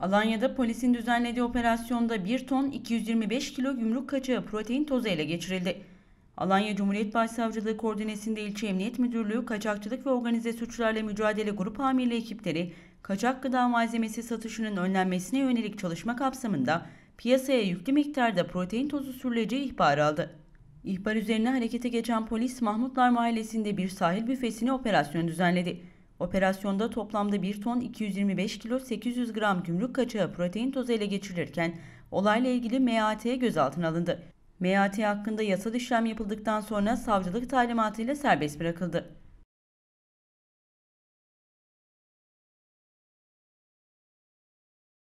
Alanya'da polisin düzenlediği operasyonda 1 ton 225 kilo yumruk kaçağı protein tozu ele geçirildi. Alanya Cumhuriyet Başsavcılığı koordinesinde İlçe Emniyet Müdürlüğü Kaçakçılık ve Organize Suçlarla Mücadele Grup Amirliği ekipleri kaçak gıda malzemesi satışının önlenmesine yönelik çalışma kapsamında piyasaya yüklü miktarda protein tozu sürüleceği ihbar aldı. İhbar üzerine harekete geçen polis Mahmutlar Mahallesi'nde bir sahil büfe'sini operasyon düzenledi. Operasyonda toplamda 1 ton 225 kilo 800 gram gümrük kaçağı protein tozu ele geçirilirken olayla ilgili MAT gözaltına alındı. MAT hakkında yasal işlem yapıldıktan sonra savcılık talimatıyla serbest bırakıldı.